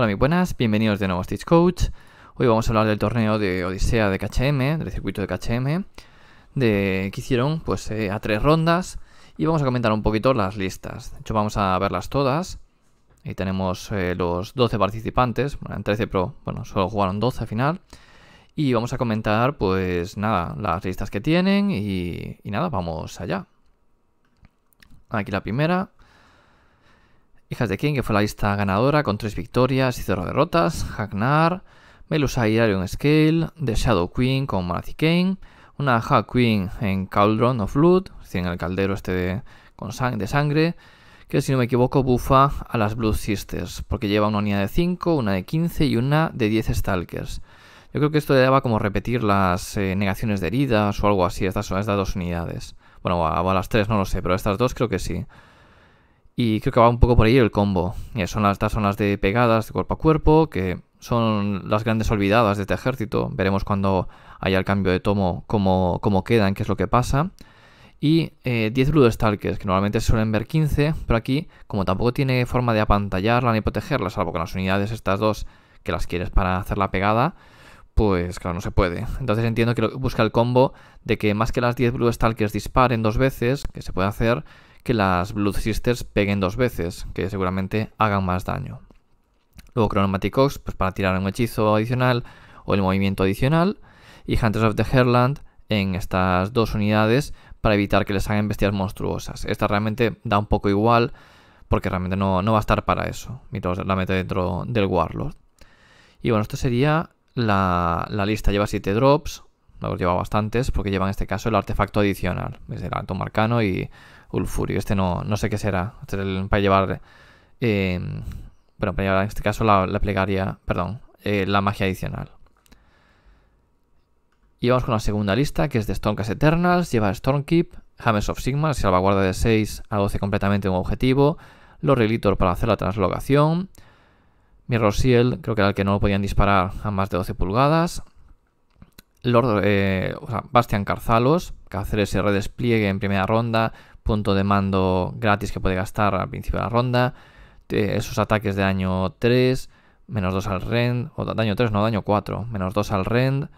Hola, muy buenas, bienvenidos de nuevo a Stitch Coach. Hoy vamos a hablar del torneo de Odisea de KHM, del circuito de KHM, de, que hicieron pues, eh, a tres rondas y vamos a comentar un poquito las listas. De hecho, vamos a verlas todas. Ahí tenemos eh, los 12 participantes, bueno, en 13 pro, bueno, solo jugaron 12 al final. Y vamos a comentar, pues nada, las listas que tienen y nada, vamos allá. Aquí la primera, Hijas de King, que fue la lista ganadora con 3 victorias y 0 derrotas. Hagnar, Melusa Irarion Scale, The Shadow Queen con Marathi Kane, una Hag Queen en Cauldron of Blood, es en el caldero este de, sangre, que si no me equivoco bufa a las Blood Sisters, porque lleva una unidad de 5, una de 15 y una de 10 Stalkers. Yo creo que esto le daba como repetir las eh, negaciones de heridas o algo así, estas, son estas dos unidades. Bueno, a, a las tres no lo sé, pero estas dos creo que sí. Y creo que va un poco por ahí el combo. son las, estas son de pegadas de cuerpo a cuerpo, que son las grandes olvidadas de este ejército. Veremos cuando haya el cambio de tomo cómo, quedan, qué es lo que pasa. Y 10 eh, Blood Stalkers, que normalmente suelen ver 15, pero aquí, como tampoco tiene forma de apantallarla ni protegerla, salvo con las unidades estas dos que las quieres para hacer la pegada, pues claro, no se puede. Entonces entiendo que, busca el combo de que más que las 10 Blue Stalkers disparen dos veces, que se puede hacer, que las Blood Sisters peguen dos veces, que seguramente hagan más daño. Luego Chronomaticox, pues para tirar un hechizo adicional o el movimiento adicional. Y Hunters of the Herland en estas dos unidades para evitar que les hagan bestias monstruosas. Esta realmente da un poco igual porque realmente no, va a estar para eso. Mientras la mete dentro del Warlord. Y bueno, esto sería la, la lista. Lleva 7 drops, los lleva bastantes porque lleva en este caso el artefacto adicional. Es el alto marcano y Ulfurio. Este no, no sé qué será. Este para llevar. Eh, bueno, en este caso la, plegaria. Perdón, eh, la magia adicional. Y vamos con la segunda lista, que es de Stormcast Eternals. Lleva Stormkeep, Hammers of Sigma, salvaguarda de 6 a 12 completamente un objetivo. Los Relitor para hacer la translocación. Mirror Seal, creo que era el que no lo podían disparar a más de 12 pulgadas. Lord, eh, Bastian Carzalos, que hacer ese redespliegue en primera ronda punto de mando gratis que puede gastar al principio de la ronda, esos ataques de daño 3, menos 2 al rend, o daño 3, no, daño 4, menos 2 al rend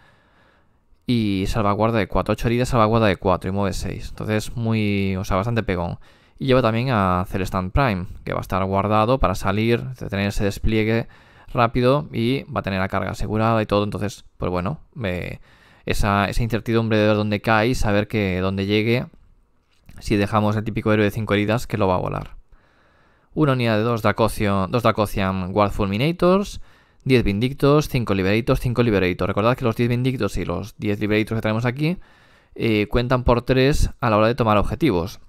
y salvaguarda de 4, 8 heridas, salvaguarda de 4 y mueve 6. Entonces, muy, o sea, bastante pegón. Y lleva también a hacer stand Prime, que va a estar guardado para salir, tener ese despliegue rápido y va a tener la carga asegurada y todo. Entonces, pues bueno, esa, incertidumbre de ver dónde cae y saber que dónde llegue si dejamos el típico héroe de 5 heridas que lo va a volar. Una unidad de 2 Dracocian, dos Minators, Fulminators, 10 Vindictos, 5 Liberators, 5 Liberators. Recordad que los 10 Vindictos y los 10 Liberators que tenemos aquí eh, cuentan por 3 a la hora de tomar objetivos.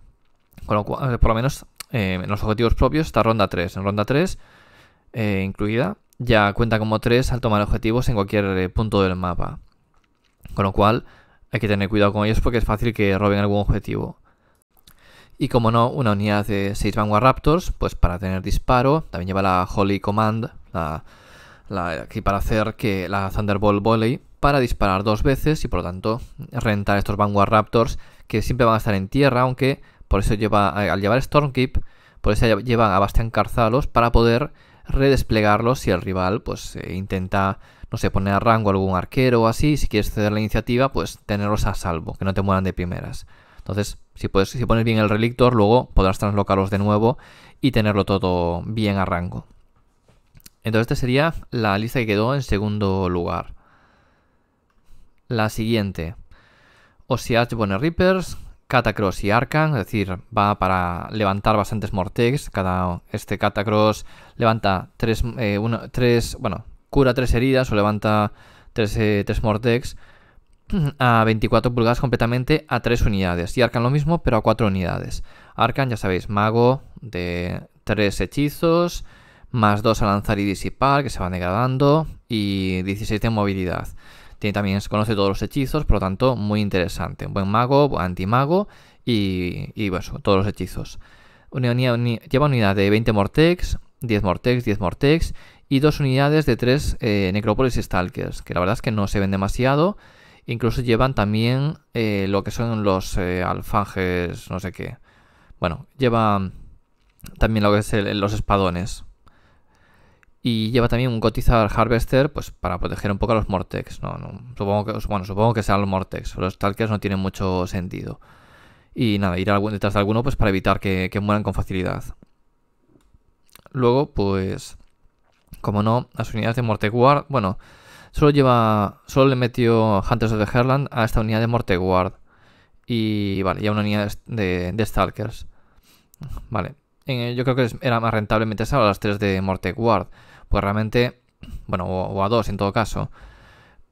Con lo cual, por lo menos eh, en los objetivos propios está ronda 3. En ronda 3 eh, incluida ya cuenta como 3 al tomar objetivos en cualquier punto del mapa. Con lo cual hay que tener cuidado con ellos porque es fácil que roben algún objetivo. Y como no, una unidad de 6 Vanguard Raptors, pues para tener disparo. También lleva la Holy Command, la, aquí para hacer que la Thunderbolt Volley, para disparar dos veces y por lo tanto rentar estos Vanguard Raptors que siempre van a estar en tierra, aunque por eso lleva, eh, al llevar Stormkeep, por eso llevan a Bastian Carzalos para poder redesplegarlos si el rival pues eh, intenta, no sé, poner a rango algún arquero o así, si quieres ceder la iniciativa, pues tenerlos a salvo, que no te mueran de primeras. Entonces, si, pones bien el relictor, luego podrás translocarlos de nuevo y tenerlo todo bien a rango. Entonces esta sería la lista que quedó en segundo lugar. La siguiente. Oseach Bone Reapers, Catacross y Arcan, es decir, va para levantar bastantes Mortex. Cada, este Catacross levanta eh, tres, bueno, cura tres heridas o levanta tres, eh, tres Mortex a 24 pulgadas completamente a 3 unidades. Y Arcan lo mismo, pero a 4 unidades. Arcan, ya sabéis, mago de 3 hechizos, más 2 a lanzar y disipar, que se van degradando, y 16 de movilidad. Tiene también, conoce todos los hechizos, por lo tanto, muy interesante. Buen mago, antimago y, y bueno, todos los hechizos. lleva unidad de 20 Mortex, 10 Mortex, 10 Mortex y dos unidades de 3 eh, Necrópolis Stalkers, que la verdad es que no se ven demasiado. Incluso llevan también eh, lo que son los eh, alfanges, no sé qué. Bueno, llevan también lo que es los espadones. Y lleva también un Gotizar Harvester, pues para proteger un poco a los Mortex. supongo que, bueno, supongo que sean los Mortex. Los talkers no tienen mucho sentido. Y nada, ir detrás de alguno pues para evitar que, que mueran con facilidad. Luego, pues, como no, las unidades de Morteguard, bueno, Solo, lleva, solo le metió Hunters of the Herland a esta unidad de Morteguard. Y vale, y a una unidad de, Stalkers. Vale. yo creo que era más rentable meterse a las tres de Morteguard. Pues realmente. Bueno, o, a dos en todo caso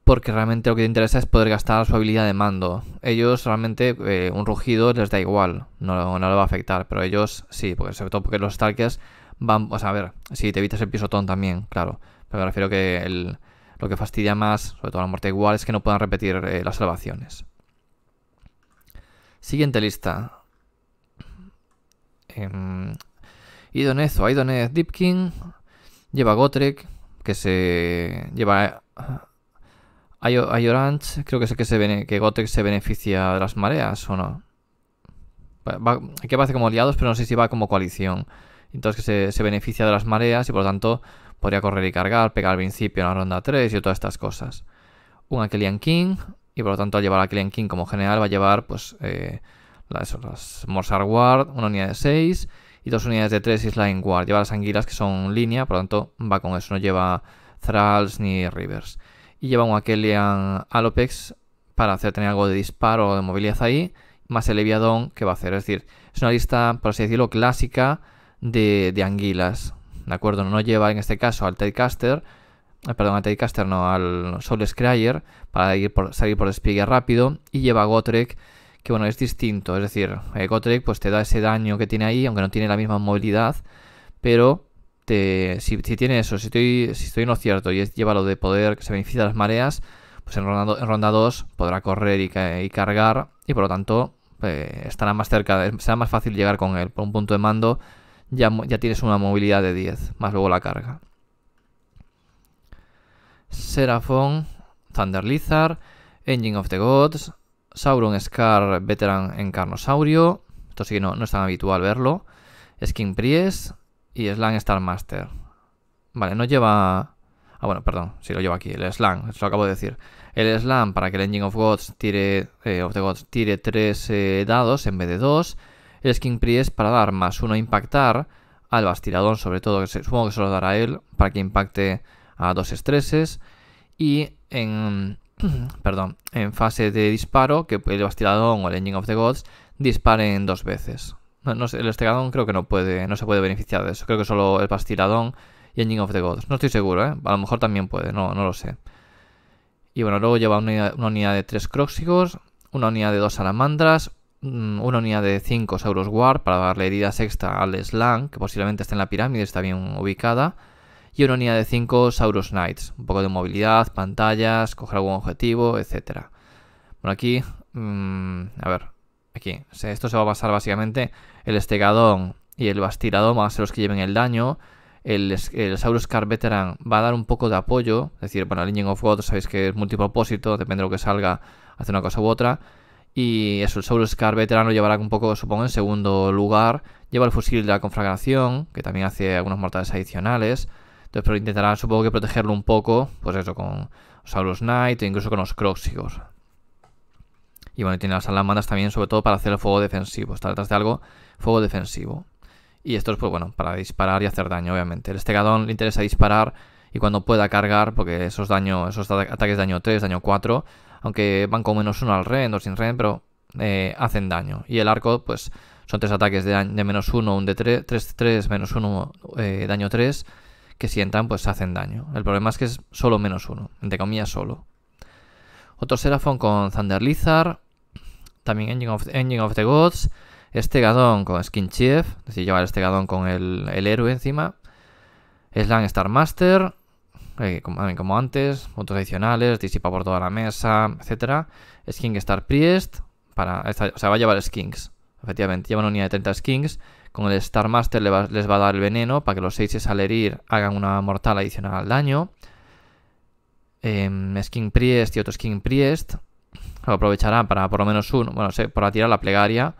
porque realmente lo que te interesa es poder gastar su habilidad de mando. Ellos realmente eh, un rugido les da igual, no, no va a afectar, pero ellos sí, porque sobre todo porque los Stalkers van, o sea, a ver, si te evitas el pisotón también, claro, pero me refiero que el, lo que fastidia más, sobre todo la muerte igual, es que no puedan repetir eh, las salvaciones. Siguiente lista. Eh, em, Idonez o Idonez Dipkin. Lleva Gotrek, que se lleva eh, Ayoranch. Creo que es que, se que Gotrek se beneficia de las mareas o no. aquí aparece como aliados, pero no sé si va como coalición. Entonces que se, se beneficia de las mareas y por lo tanto Podría correr y cargar, pegar al principio en la ronda 3 y todas estas cosas. Un Aquilian King, y por lo tanto al llevar a King como general va a llevar pues eh, las, Morsar Guard, una unidad de 6 y dos unidades de 3 line Guard. Lleva las anguilas que son línea, por lo tanto va con eso, no lleva Thralls ni Rivers. Y lleva un Akelian Alopex para hacer tener algo de disparo o de movilidad ahí, más el Leviadón que va a hacer. Es decir, es una lista, por así decirlo, clásica de, de anguilas acuerdo? No lleva en este caso al Tidecaster, eh, perdón, al Tidecaster no, al Soul Scryer para ir por, salir por despliegue rápido y lleva a Gotrek, que bueno, es distinto, es decir, eh, Gotrek pues te da ese daño que tiene ahí, aunque no tiene la misma movilidad, pero te, si, tiene eso, si estoy, si estoy en lo cierto y lleva lo de poder que se beneficia de las mareas, pues en ronda, en ronda 2 podrá correr y, cargar y por lo tanto eh, estará más cerca, será más fácil llegar con él por un punto de mando ya, tienes una movilidad de 10, más luego la carga. Seraphon, Thunder Lizard, Engine of the Gods, Sauron Scar Veteran en Encarnosaurio. Esto sí que no, no es tan habitual verlo. Skin Priest y Slang Star Master. Vale, no lleva. Ah, bueno, perdón, si sí lo lleva aquí, el Slam, eso lo acabo de decir. El Slam para que el Engine of Gods tire. Eh, the Gods tire 3 eh, dados en vez de 2 el Skin Priest para dar más uno a impactar al Bastiladón, sobre todo, que supongo que solo dará a él para que impacte a dos estreses. Y en, perdón, en fase de disparo, que el Bastiladón o el Engine of the Gods disparen dos veces. No, el Estegadón creo que no puede, no se puede beneficiar de eso. Creo que solo el Bastiladón y Engine of the Gods. No estoy seguro, ¿eh? A lo mejor también puede, no, no lo sé. Y bueno, luego lleva una, unidad de tres Croxigos, una unidad de dos salamandras, Mm, una unidad de 5 Sauros guard para darle herida sexta al Slang, que posiblemente está en la pirámide, está bien ubicada. Y una unidad de 5 Sauros Knights, un poco de movilidad, pantallas, coger algún objetivo, etc. Bueno, aquí, mm, a ver, aquí, esto se va a basar básicamente el Estegadón y el Bastiradón van a ser los que lleven el daño. El, el Saurus Car Veteran va a dar un poco de apoyo, es decir, bueno, el Engine of God sabéis que es multipropósito, depende de lo que salga, hace una cosa u otra y eso, el Saurus Scar veterano llevará un poco, supongo, en segundo lugar. Lleva el fusil de la conflagración, que también hace algunos mortales adicionales. Entonces, pero intentará supongo que protegerlo un poco, pues eso, con Saurus Knight e incluso con los Croxigos. Y bueno, tiene las alamandas también, sobre todo para hacer el fuego defensivo. Está detrás de algo, fuego defensivo. Y esto es, pues bueno, para disparar y hacer daño, obviamente. El Estegadón le interesa disparar y cuando pueda cargar, porque esos, daño, esos ataques de daño 3, daño 4, aunque van con menos uno al rend o sin rend, pero eh, hacen daño. Y el arco, pues son tres ataques de, menos uno, un de 3, 3, menos uno, eh, daño 3, que si entran, pues hacen daño. El problema es que es solo menos uno, entre comillas solo. Otro Seraphon con Thunder Lizard, también Engine of, the Gods, este Gadon con Skin Chief, es decir, llevar este Gadon con el, el héroe encima, Slang Star Master, como, antes, puntos adicionales, disipa por toda la mesa, etc. skin Star Priest, para, o sea, va a llevar skins, efectivamente, lleva una unidad de 30 skins. Con el Star Master les va a dar el veneno para que los 6 al herir hagan una mortal adicional al daño. Em, skin Priest y otro Skin Priest lo aprovechará para por lo menos uno, bueno, sé, para tirar la plegaria,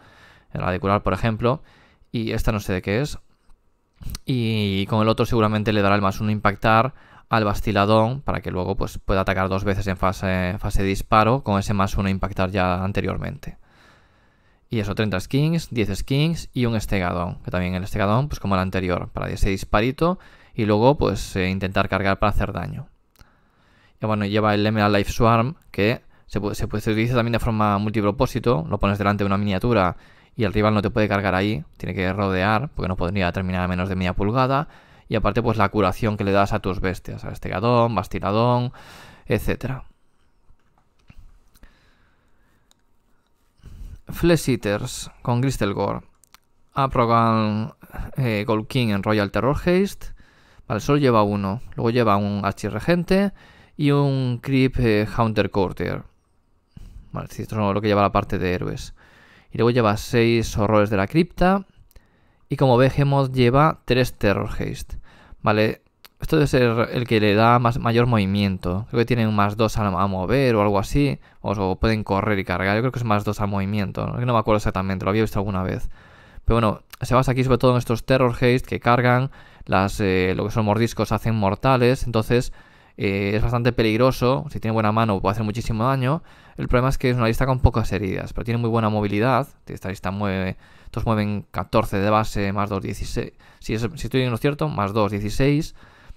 la de curar, por ejemplo, y esta no sé de qué es. Y con el otro seguramente le dará el más uno impactar al Bastiladón para que luego pues, pueda atacar dos veces en fase, fase de disparo con ese más uno impactar ya anteriormente. Y eso, 30 skins, 10 skins y un estegadón. Que también el estegadón, pues como el anterior, para ese disparito y luego pues eh, intentar cargar para hacer daño. Y bueno, lleva el Emerald Life Swarm que se, puede, se utiliza también de forma multipropósito. Lo pones delante de una miniatura y el rival no te puede cargar ahí. Tiene que rodear porque no podría terminar a menos de media pulgada y aparte pues la curación que le das a tus bestias, a Estegadón, Bastinadón, etc. Flesh Eaters con Crystal Gore. Aprogan eh, Gold King en Royal Terror Haste. Vale, solo lleva uno. Luego lleva un Archirregente y un Creep eh, Hunter Courtier. Vale, esto es lo que lleva la parte de héroes. Y luego lleva 6 horrores de la cripta. Y como Behemoth lleva 3 Terror Haste. ¿vale? Esto debe ser el que le da más, mayor movimiento. Creo que tienen más dos a, mover o algo así. O, pueden correr y cargar. Yo creo que es más dos a movimiento. No, me acuerdo exactamente, lo había visto alguna vez. Pero bueno, se basa aquí sobre todo en estos Terror Haste que cargan. Las, eh, lo que son mordiscos hacen mortales. Entonces eh, es bastante peligroso, si tiene buena mano puede hacer muchísimo daño. El problema es que es una lista con pocas heridas, pero tiene muy buena movilidad. Esta lista mueve, entonces mueven 14 de base, más 2, 16. Si, si estoy en lo cierto, más 2, 16.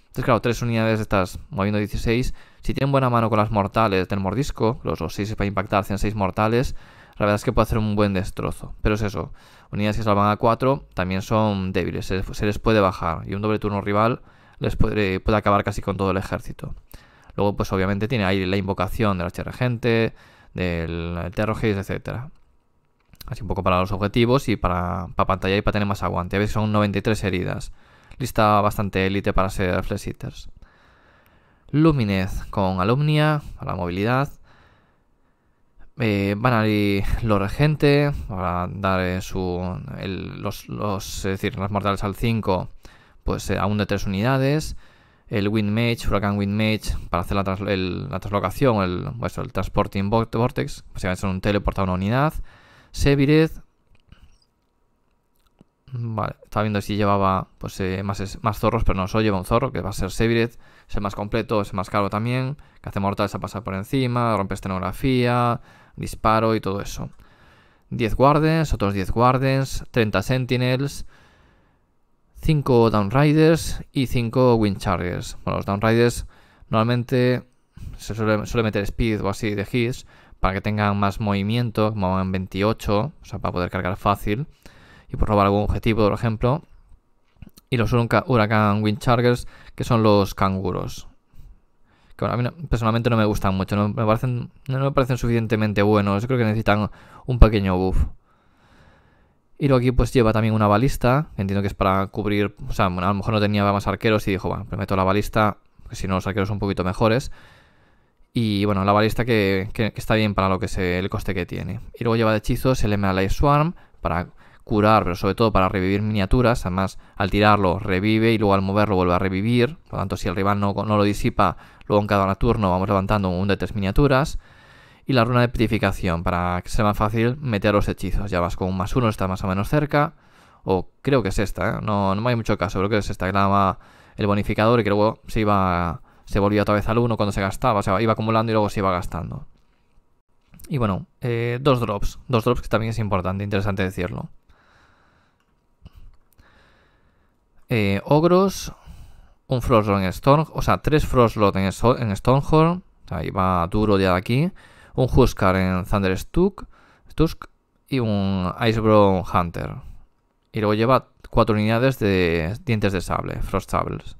Entonces, claro, tres unidades estás moviendo 16. Si tienen buena mano con las mortales del mordisco, los 6 para impactar, hacen 6 mortales. La verdad es que puede hacer un buen destrozo. Pero es eso. Unidades que salvan a 4 también son débiles. se les puede bajar. Y un doble turno rival les puede, acabar casi con todo el ejército. Luego, pues obviamente tiene ahí la invocación del regente. del terrogis, etcétera. Así un poco para los objetivos y para, para pantalla y para tener más aguante. A veces son 93 heridas. Lista bastante élite para ser flesh hitters. Luminez con Alumnia, para la movilidad. Eh, van a ir los regente, para dar eh, su, los, los, decir, las mortales al 5 pues eh, aún de tres unidades, el Windmage, Huracán Windmage para hacer la, traslocación, el, bueno, el Transporting Vortex, básicamente son un teleport a una unidad, Sevired, Vale, estaba viendo si llevaba pues, eh, más, más zorros, pero no, solo lleva un zorro, que va a ser Sevired, es el más completo, es el más caro también, que hace mortales a pasar por encima, rompe estenografía, disparo y todo eso. 10 guardens, otros 10 guardens, 30 sentinels, 5 Downriders y 5 Windchargers. Bueno, los Downriders normalmente se suele, meter speed o así de hits para que tengan más movimiento, como en 28, o sea, para poder cargar fácil y por robar algún objetivo, por ejemplo. Y los Huracán Chargers, que son los canguros. Que bueno, a mí personalmente no me gustan mucho, no me, parecen, no me parecen suficientemente buenos. Yo creo que necesitan un pequeño buff. Y luego aquí pues lleva también una balista, entiendo que es para cubrir, o sea, a lo mejor no tenía más arqueros y dijo, bueno, pues meto la balista, que si no los arqueros son un poquito mejores. Y bueno, la balista que, que, está bien para lo que es el coste que tiene. Y luego lleva de hechizos el MLA Swarm para curar, pero sobre todo para revivir miniaturas. Además, al tirarlo revive y luego al moverlo vuelve a revivir. Por lo tanto, si el rival no, no lo disipa, luego en cada turno vamos levantando un de tres miniaturas y la runa de petrificación para que sea más fácil meter los hechizos. Ya vas con un más uno, está más o menos cerca. O creo que es esta, ¿eh? no, me hay mucho caso, creo que es esta, que el bonificador y que luego se iba. se volvía otra vez al uno cuando se gastaba, o sea, iba acumulando y luego se iba gastando. Y bueno, eh, dos drops, dos drops que también es importante, interesante decirlo. Eh, ogros, un Frostron en Storm, o sea, tres Frostron en, en Stonehorn, o sea, iba duro ya de aquí un Huskar en Thunderstuck y un Icebro Hunter. Y luego lleva cuatro unidades de dientes de sable, Frost Sables.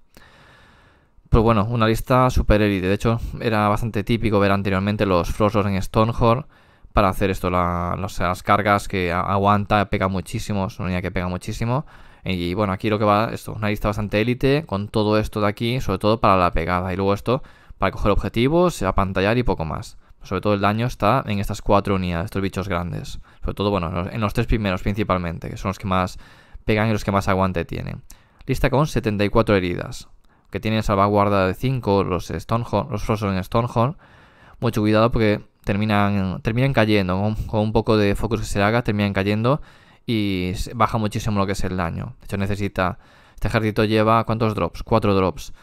Pues bueno, una lista súper élite. De hecho, era bastante típico ver anteriormente los Frostors en Stonehorn para hacer esto, las, las, cargas que aguanta, pega muchísimo, es una unidad que pega muchísimo. Y bueno, aquí lo que va, esto, una lista bastante élite con todo esto de aquí, sobre todo para la pegada. Y luego esto, para coger objetivos, apantallar y poco más sobre todo el daño está en estas cuatro unidades, estos bichos grandes. Sobre todo, bueno, en los tres primeros principalmente, que son los que más pegan y los que más aguante tienen. Lista con 74 heridas, que tienen salvaguarda de 5, los, Stonehorn, los Frozen Stonehorn. Mucho cuidado porque terminan, terminan cayendo, con, un poco de focus que se haga, terminan cayendo y baja muchísimo lo que es el daño. De hecho, necesita. Este ejército lleva. ¿Cuántos drops? 4 drops.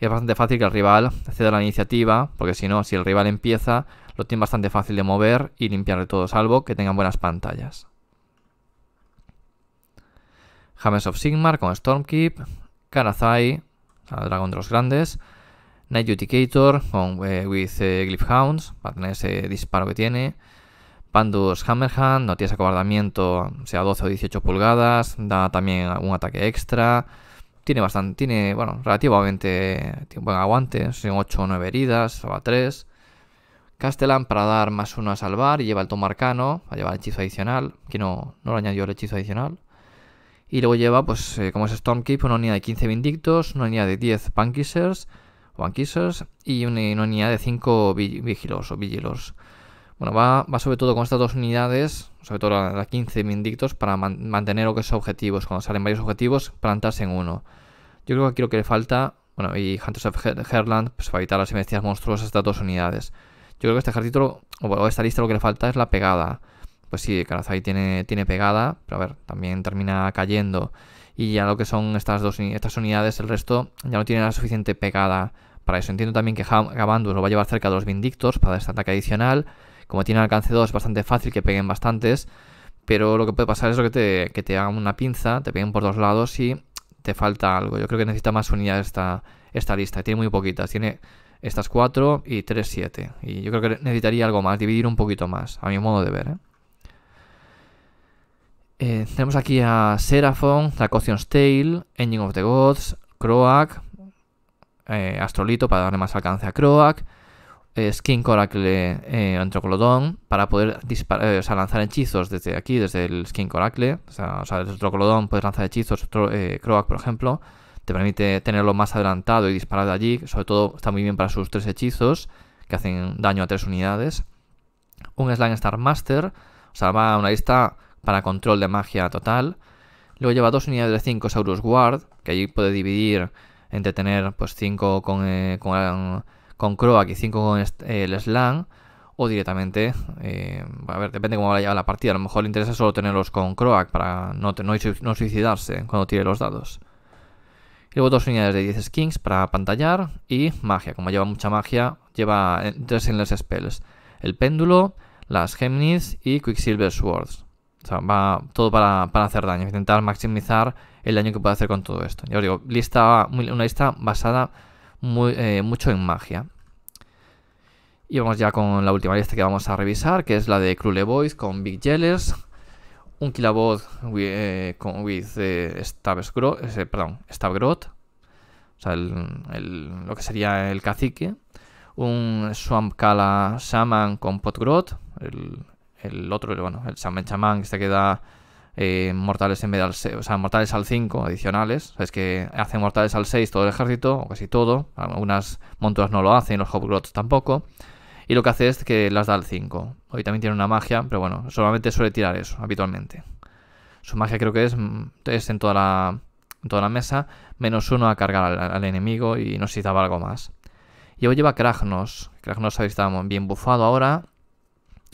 Y es bastante fácil que el rival ceda la iniciativa, porque si no, si el rival empieza, lo bastante fácil de mover y limpiar de todo, salvo que tengan buenas pantallas. James of Sigmar con Stormkeep, Karazai, el dragón de los grandes, Night Uticator con eh, with eh, para tener ese disparo que tiene, Pandus Hammerhand, no tienes acobardamiento, sea 12 o 18 pulgadas, da también algún ataque extra, tiene bastante, tiene, bueno, relativamente, buen aguante, son 8 o 9 heridas, o a 3, Castellan para dar más uno a salvar y lleva el tomo arcano, va a llevar hechizo adicional, que no, no lo añadió el hechizo adicional. Y luego lleva, pues eh, como es Stormkeep, una unidad de 15 Vindictos, una unidad de 10 Pankissers, y eh, una, unidad de 5 Vigilos o Vigilors. Bueno, va, sobre todo con estas dos unidades, sobre todo la, 15 Vindictos, para mantener lo que son objetivos. Cuando salen varios objetivos, plantarse en uno. Yo creo que aquí lo que le falta, bueno, y Hunters of Herland, pues para evitar las investigaciones monstruosas, estas dos unidades. Yo creo que este ejército, o esta lista lo que le falta es la pegada. Pues sí, Karazai tiene, tiene pegada, pero a ver, también termina cayendo. Y ya lo que son estas dos estas unidades, el resto ya no tiene la suficiente pegada para eso. Entiendo también que Gabandus lo va a llevar cerca de los Vindictos para este ataque adicional. Como tiene alcance 2, es bastante fácil que peguen bastantes. Pero lo que puede pasar es lo que te, hagan una pinza, te peguen por dos lados y te falta algo. Yo creo que necesita más unidades esta, esta lista. Tiene muy poquitas. Tiene estas 4 y 3, 7. Y yo creo que necesitaría algo más, dividir un poquito más, a mi modo de ver. ¿eh? Eh, tenemos aquí a Seraphon, Dracotion's Tale, Engine of the Gods, Croak, eh, Astrolito para darle más alcance a Croak, Skin Coracle Antroclodon para poder lanzar hechizos desde aquí, desde el Skin Coracle. O sea, desde el Antrocolodon puedes lanzar hechizos, Croak por ejemplo permite tenerlo más adelantado y disparar de allí, sobre todo está muy bien para sus tres hechizos, que hacen daño a tres unidades. Un Slime Star Master, o sea, va a una lista para control de magia total. Luego lleva dos unidades de 5 Saurus Guard, que allí puede dividir entre tener pues 5 eh, con, Croak y 5 con eh, el Slam, o directamente, eh, a ver, depende cómo vaya la partida, a lo mejor le interesa solo tenerlos con Croak para no suicidarse cuando tire los dados. Y luego dos unidades de 10 skins para pantallar y magia. Como lleva mucha magia, lleva tres en los spells. El péndulo, las geminis y Quicksilver Swords. O sea, va todo para, hacer daño, intentar maximizar el daño que puede hacer con todo esto. Ya os digo, lista, una lista basada eh, mucho en magia. Y vamos ya con la última lista que vamos a revisar, que es la de Cruel Boys con Big Jellers un kilabot with, eh, con, with eh, eh, perdón, o sea, lo que sería el cacique, un Swampkala Shaman con Potgrot, el, el otro, bueno, el Shaman Shaman este que se queda mortales en medio al mortales al 5 adicionales, es que hace mortales al 6 todo el ejército, o casi todo, algunas monturas no lo hacen, los hobgrot tampoco. Y lo que hace es que las da al 5. Hoy también tiene una magia, pero bueno, solamente suele tirar eso habitualmente. Su magia creo que es, mm, es en, toda la, toda la mesa, menos uno a cargar al, enemigo y no sé si daba algo más. Y hoy lleva Kragnos. Kragnos ahí está bien bufado ahora.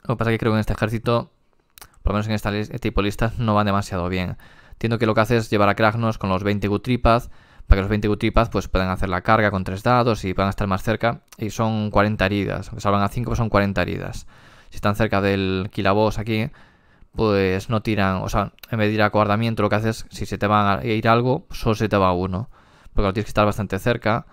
Lo que pasa es que creo que en este ejército, por lo menos en este tipo de listas, no va demasiado bien. Entiendo que lo que hace es llevar a Kragnos con los 20 Gutripaz para que los 20 Gutipaz pues, puedan hacer la carga con 3 dados y puedan estar más cerca. Y son 40 heridas, aunque salvan a 5 pues son 40 heridas. Si están cerca del kilabos aquí, pues no tiran, o sea, en vez de ir a lo que haces, si se te va a ir algo, solo se te va uno. Porque lo tienes que estar bastante cerca.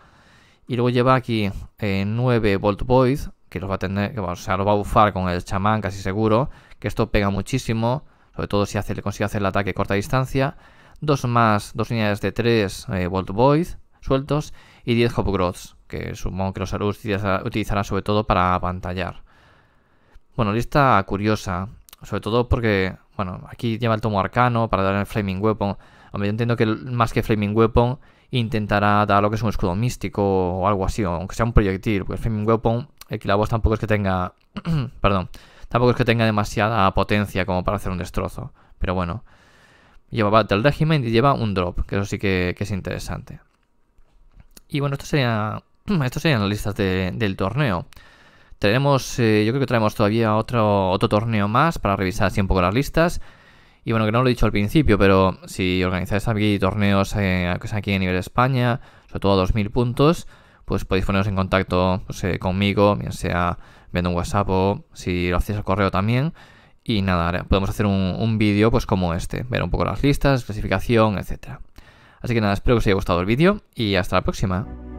Y luego lleva aquí 9 Volt Void, que los va a tener, o sea, lo va a bufar con el chamán casi seguro, que esto pega muchísimo, sobre todo si hace, le consigue hacer el ataque corta distancia dos más, dos unidades de 3 eh, Volt Void sueltos y 10 Hopgroths, que supongo que los Arus utilizarán sobre todo para apantallar. Bueno, lista curiosa, sobre todo porque, bueno, aquí lleva el tomo arcano para dar el Flaming Weapon. Aunque yo entiendo que más que Flaming Weapon intentará dar lo que es un escudo místico o algo así, aunque sea un proyectil, porque el Flaming Weapon, el tampoco es que tenga, perdón, tampoco es que tenga demasiada potencia como para hacer un destrozo, pero bueno llevaba del régimen y lleva un drop, que eso sí que, es interesante. Y bueno, esto sería, esto serían las listas del torneo. Tenemos, eh, yo creo que traemos todavía otro, otro torneo más para revisar así un poco las listas. Y bueno, que no lo he dicho al principio, pero si organizáis aquí torneos eh, que son aquí a nivel de España, sobre todo a 2000 puntos, pues podéis poneros en contacto pues, eh, conmigo, bien sea viendo un WhatsApp o si lo hacéis al correo también. Y nada, podemos hacer un, vídeo pues como este, ver un poco las listas, clasificación, etc. Así que nada, espero que os haya gustado el vídeo y hasta la próxima.